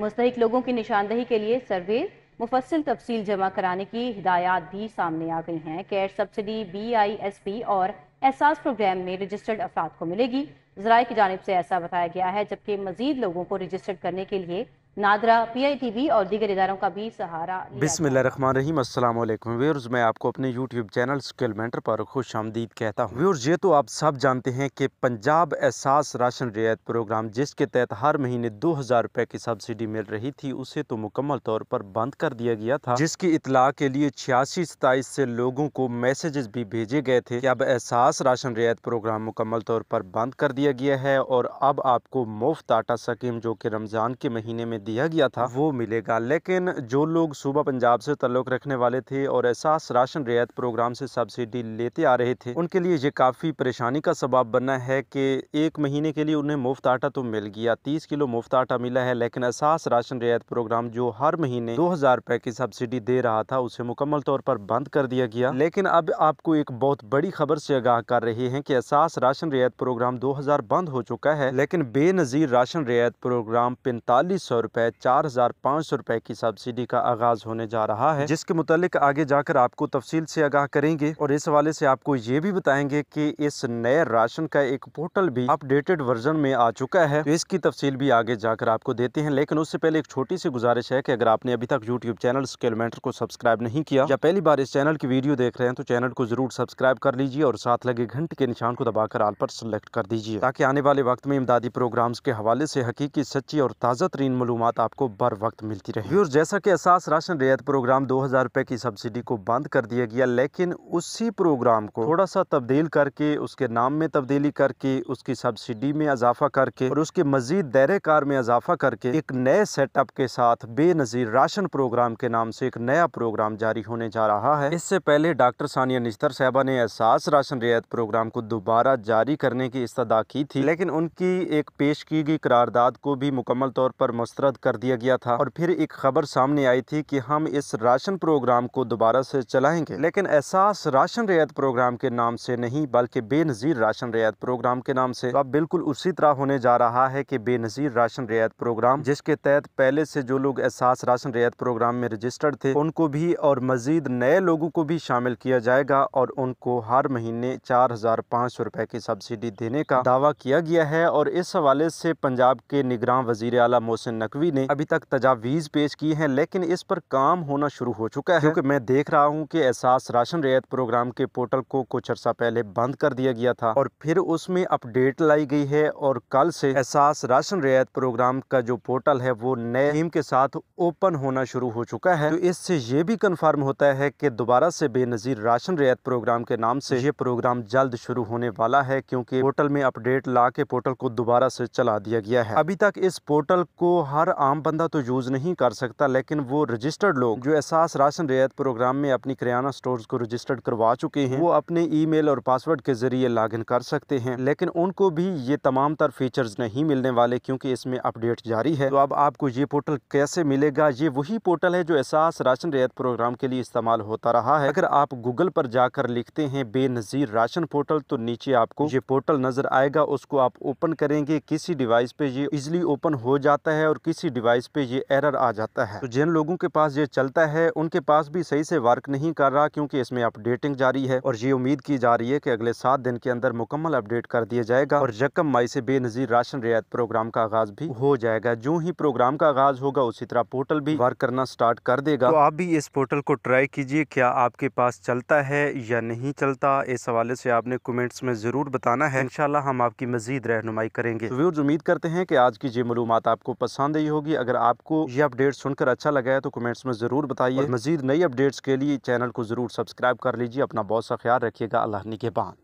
मुस्तक लोगों की निशानदही के लिए सर्वे मुफसल तफसील जमा कराने की हिदायत भी सामने आ गई हैं cash subsidy B I S P और एहसास प्रोग्राम में रजिस्टर्ड अफराद को मिलेगी जराये की जानब से ऐसा बताया गया है जबकि मजीद लोगों को रजिस्टर्ड करने के लिए नादरा पीआईटीवी और दीगर इदारों का भी सहारा बिस्मिल अस्सलाम वालेकुम व्यूअर्स मैं आपको अपने यूट्यूब चैनल स्किल मेंटर पर खुश आमदीद कहता हूँ व्यूअर्स ये तो आप सब जानते हैं कि पंजाब एहसास राशन रियायत प्रोग्राम जिसके तहत हर महीने दो हज़ार रुपए की सब्सिडी मिल रही थी उसे तो मुकम्मल तौर पर बंद कर दिया गया था जिसकी इतला के लिए छियासी सताईस से लोगों को मैसेजेस भी भेजे गए थे अब एहसास राशन रियायत प्रोग्राम मुकम्मल तौर पर बंद कर दिया गया है और अब आपको मुफ्त आटा स्कीम जो की रमज़ान के महीने में दिया गया था वो मिलेगा लेकिन जो लोग सूबा पंजाब से तल्लुक़ रखने वाले थे और एहसास राशन रियायत प्रोग्राम से सब्सिडी लेते आ रहे थे उनके लिए ये काफ़ी परेशानी का सबाब बना है कि एक महीने के लिए उन्हें मुफ्त आटा तो मिल गया तीस किलो मुफ्त आटा मिला है लेकिन एहसास राशन रियायत प्रोग्राम जो हर महीने दो हज़ार रुपये की सब्सिडी दे रहा था उसे मुकम्मल तौर पर बंद कर दिया गया लेकिन अब आपको एक बहुत बड़ी खबर से आगाह कर रहे हैं कि एहसास राशन रियायत प्रोग्राम दो हज़ार बंद हो चुका है लेकिन बेनज़ीर राशन रियायत प्रोग्राम पैंतालीस सौ रुपए चार हज़ार पाँच सौ रुपए की सब्सिडी का आगाज़ होने जा रहा है जिसके मुतालिक आगे जाकर आपको तफसील से आगाह करेंगे और इस हवाले से आपको ये भी बताएंगे कि इस नए राशन का एक पोर्टल भी अपडेटेड वर्जन में आ चुका है तो इसकी तफसील भी आगे जाकर आपको देते हैं लेकिन उससे पहले एक छोटी सी गुजारिश है की अगर आपने अभी तक यूट्यूब चैनल स्केलमेंटर को सब्सक्राइब नहीं किया या पहली बार इस चैनल की वीडियो देख रहे हैं तो चैनल को जरूर सब्सक्राइब कर लीजिए और साथ लगे घंटे के निशान को दबाकर आल पर सेलेक्ट कर दीजिए ताकि आने वाले वक्त में इमदादी प्रोग्राम्स के हवाले से हकीकी सच्ची और ताज़ा तरीन मलूम आपको बर वक्त मिलती रहे और जैसा कि एहसास राशन रियायत प्रोग्राम दो हज़ार रुपये की सब्सिडी को बंद कर दिया गया लेकिन उसी प्रोग्राम को थोड़ा सा तब्दील करके उसके नाम में तब्दीली करके उसकी सब्सिडी में इजाफा करके और उसके मजीद दायरे कार में इजाफा करके एक नए सेटअप के साथ बेनज़ीर राशन प्रोग्राम के नाम से एक नया प्रोग्राम जारी होने जा रहा है इससे पहले डॉक्टर सानिया निस्तर साहबा ने एहसास राशन रियायत प्रोग्राम को दोबारा जारी करने की इस्तः की थी लेकिन उनकी एक पेश की गई करारदाद को भी मुकम्मल तौर पर मुस्तर रद्द कर दिया गया था और फिर एक खबर सामने आई थी कि हम इस राशन प्रोग्राम को दोबारा से चलाएंगे लेकिन एहसास राशन रियायत प्रोग्राम के नाम से नहीं बल्कि बेनज़ीर राशन रियायत प्रोग्राम के नाम से तो अब बिल्कुल उसी तरह होने जा रहा है की बेनज़ीर राशन रियायत प्रोग्राम जिसके तहत पहले से जो लोग एहसास राशन रियायत प्रोग्राम में रजिस्टर्ड थे उनको भी और मज़ीद नए लोगों को भी शामिल किया जाएगा और उनको हर महीने चार हज़ार पाँच सौ रुपए की सब्सिडी देने का दावा किया गया है और इस हवाले से पंजाब के निगरान वजीर अला मोहसिन नकवी नकवी ने अभी तक तजावीज़ पेश की हैं लेकिन इस पर काम होना शुरू हो चुका है क्योंकि मैं देख रहा हूँ कि एहसास राशन रियायत प्रोग्राम के पोर्टल को कुछ अर्सा पहले बंद कर दिया गया था और फिर उसमें अपडेट लाई गई है और कल से एहसास राशन रियायत प्रोग्राम का जो पोर्टल है वो नए टीम के साथ ओपन होना शुरू हो चुका है तो इससे ये भी कन्फर्म होता है की दोबारा से बेनज़ीर राशन रियायत प्रोग्राम के नाम से ये प्रोग्राम जल्द शुरू होने वाला है क्योंकि पोर्टल में अपडेट ला के पोर्टल को दोबारा से चला दिया गया है अभी तक इस पोर्टल को हर हर आम बंदा तो यूज़ नहीं कर सकता लेकिन वो रजिस्टर्ड लोग जो एहसास राशन रियायत प्रोग्राम में अपनी किराना स्टोर्स को रजिस्टर्ड करवा चुके हैं वो अपने ईमेल और पासवर्ड के ज़रिए लॉगिन कर सकते हैं लेकिन उनको भी ये तमाम तर फीचर्स नहीं मिलने वाले क्योंकि इसमें अपडेट जारी है तो अब आपको ये पोर्टल कैसे मिलेगा ये वही पोर्टल है जो एहसास राशन रियायत प्रोग्राम के लिए इस्तेमाल होता रहा है अगर आप गूगल पर जाकर लिखते हैं बेनज़ीर राशन पोर्टल तो नीचे आपको ये पोर्टल नज़र आएगा उसको आप ओपन करेंगे किसी डिवाइस पे ये इजिली ओपन हो जाता है और किसी किसी डिवाइस पे ये एरर आ जाता है तो जिन लोगों के पास ये चलता है उनके पास भी सही से वर्क नहीं कर रहा क्योंकि इसमें अपडेटिंग जारी है और ये उम्मीद की जा रही है कि अगले सात दिन के अंदर मुकम्मल अपडेट कर दिया जाएगा और जकम माई से बेनजीर राशन रियायत प्रोग्राम का आगाज भी हो जाएगा जो ही प्रोग्राम का आगाज होगा उसी तरह पोर्टल भी वर्क करना स्टार्ट कर देगा तो आप भी इस पोर्टल को ट्राई कीजिए क्या आपके पास चलता है या नहीं चलता इस हवाले से आपने कमेंट्स में ज़रूर बताना है इंशाल्लाह हम आपकी मजीद रहनुमाई करेंगे तो व्यूर्स उम्मीद करते हैं कि आज की ये मालूम आपको पसंद आई होगी अगर आपको ये अपडेट सुनकर अच्छा लगा है तो कमेंट्स में ज़रूर बताइए मजीद नई अपडेट्स के लिए चैनल को ज़रूर सब्सक्राइब कर लीजिए अपना बहुत सा ख्याल रखिएगा अल्लाह बाद